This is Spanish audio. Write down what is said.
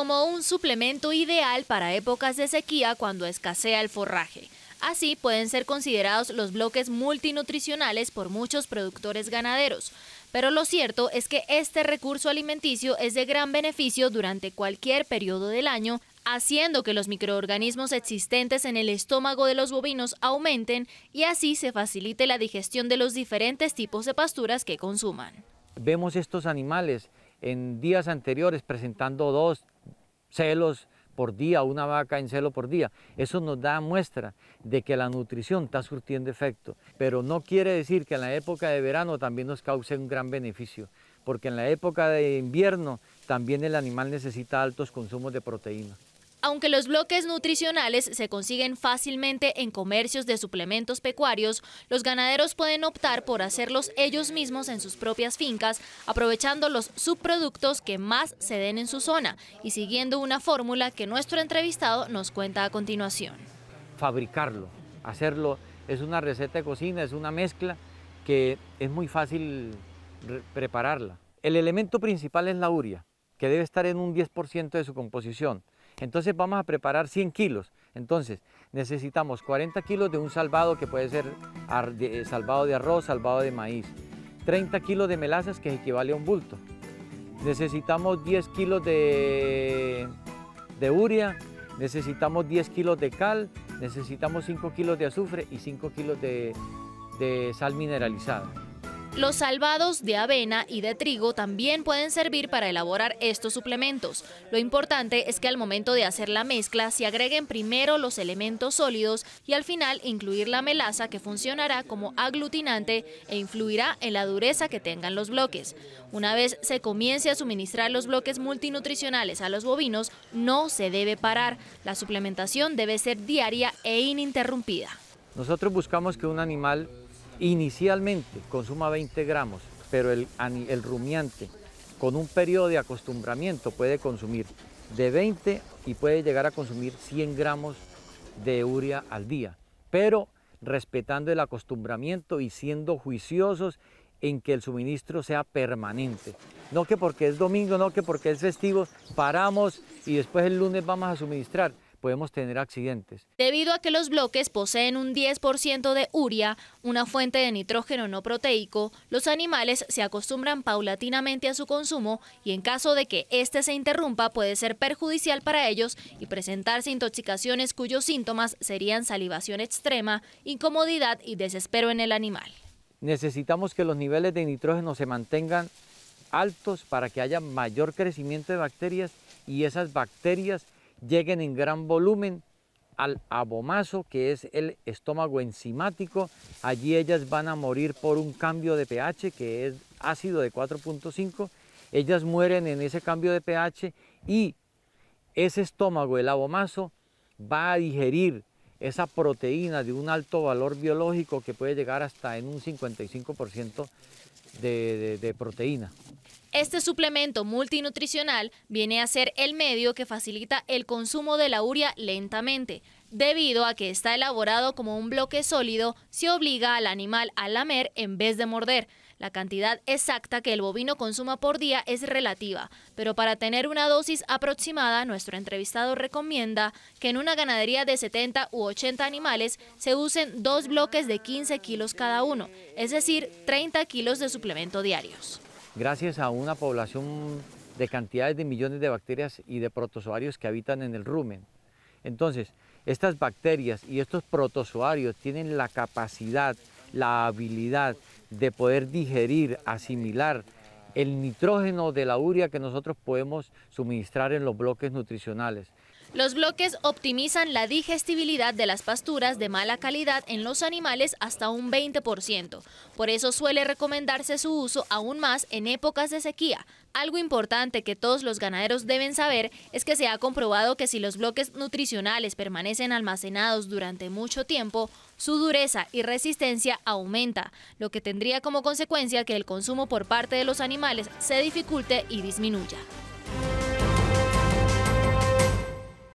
como un suplemento ideal para épocas de sequía cuando escasea el forraje. Así pueden ser considerados los bloques multinutricionales por muchos productores ganaderos. Pero lo cierto es que este recurso alimenticio es de gran beneficio durante cualquier periodo del año, haciendo que los microorganismos existentes en el estómago de los bovinos aumenten y así se facilite la digestión de los diferentes tipos de pasturas que consuman. Vemos estos animales en días anteriores presentando dos celos por día, una vaca en celo por día. Eso nos da muestra de que la nutrición está surtiendo efecto, pero no quiere decir que en la época de verano también nos cause un gran beneficio, porque en la época de invierno también el animal necesita altos consumos de proteínas. Aunque los bloques nutricionales se consiguen fácilmente en comercios de suplementos pecuarios, los ganaderos pueden optar por hacerlos ellos mismos en sus propias fincas, aprovechando los subproductos que más se den en su zona y siguiendo una fórmula que nuestro entrevistado nos cuenta a continuación. Fabricarlo, hacerlo, es una receta de cocina, es una mezcla que es muy fácil prepararla. El elemento principal es la uria, que debe estar en un 10% de su composición. Entonces vamos a preparar 100 kilos. Entonces necesitamos 40 kilos de un salvado que puede ser eh, salvado de arroz, salvado de maíz. 30 kilos de melazas que equivale a un bulto. Necesitamos 10 kilos de, de urea, necesitamos 10 kilos de cal, necesitamos 5 kilos de azufre y 5 kilos de, de sal mineralizada. Los salvados de avena y de trigo también pueden servir para elaborar estos suplementos. Lo importante es que al momento de hacer la mezcla se agreguen primero los elementos sólidos y al final incluir la melaza que funcionará como aglutinante e influirá en la dureza que tengan los bloques. Una vez se comience a suministrar los bloques multinutricionales a los bovinos, no se debe parar. La suplementación debe ser diaria e ininterrumpida. Nosotros buscamos que un animal Inicialmente consuma 20 gramos, pero el, rumiante con un periodo de acostumbramiento puede consumir de 20 y puede llegar a consumir 100 gramos de urea al día, pero respetando el acostumbramiento y siendo juiciosos en que el suministro sea permanente. No que porque es domingo, no que porque es festivo, paramos y después el lunes vamos a suministrar podemos tener accidentes. Debido a que los bloques poseen un 10% de urea, una fuente de nitrógeno no proteico, los animales se acostumbran paulatinamente a su consumo y en caso de que éste se interrumpa puede ser perjudicial para ellos y presentarse intoxicaciones cuyos síntomas serían salivación extrema, incomodidad y desespero en el animal. Necesitamos que los niveles de nitrógeno se mantengan altos para que haya mayor crecimiento de bacterias y esas bacterias lleguen en gran volumen al abomazo, que es el estómago enzimático. Allí ellas van a morir por un cambio de pH, que es ácido de 4.5. Ellas mueren en ese cambio de pH y ese estómago, el abomazo, va a digerir esa proteína de un alto valor biológico que puede llegar hasta en un 55% de, de proteína. Este suplemento multinutricional viene a ser el medio que facilita el consumo de la urea lentamente. Debido a que está elaborado como un bloque sólido, se obliga al animal a lamer en vez de morder. La cantidad exacta que el bovino consuma por día es relativa, pero para tener una dosis aproximada, nuestro entrevistado recomienda que en una ganadería de 70 u 80 animales se usen dos bloques de 15 kilos cada uno, es decir, 30 kilos de suplemento diarios. Gracias a una población de cantidades de millones de bacterias y de protozoarios que habitan en el rumen. Entonces, estas bacterias y estos protozoarios tienen la capacidad, la habilidad de poder digerir, asimilar el nitrógeno de la urea que nosotros podemos suministrar en los bloques nutricionales. Los bloques optimizan la digestibilidad de las pasturas de mala calidad en los animales hasta un 20%. Por eso suele recomendarse su uso aún más en épocas de sequía. Algo importante que todos los ganaderos deben saber es que se ha comprobado que si los bloques nutricionales permanecen almacenados durante mucho tiempo, su dureza y resistencia aumenta, lo que tendría como consecuencia que el consumo por parte de los animales se dificulte y disminuya.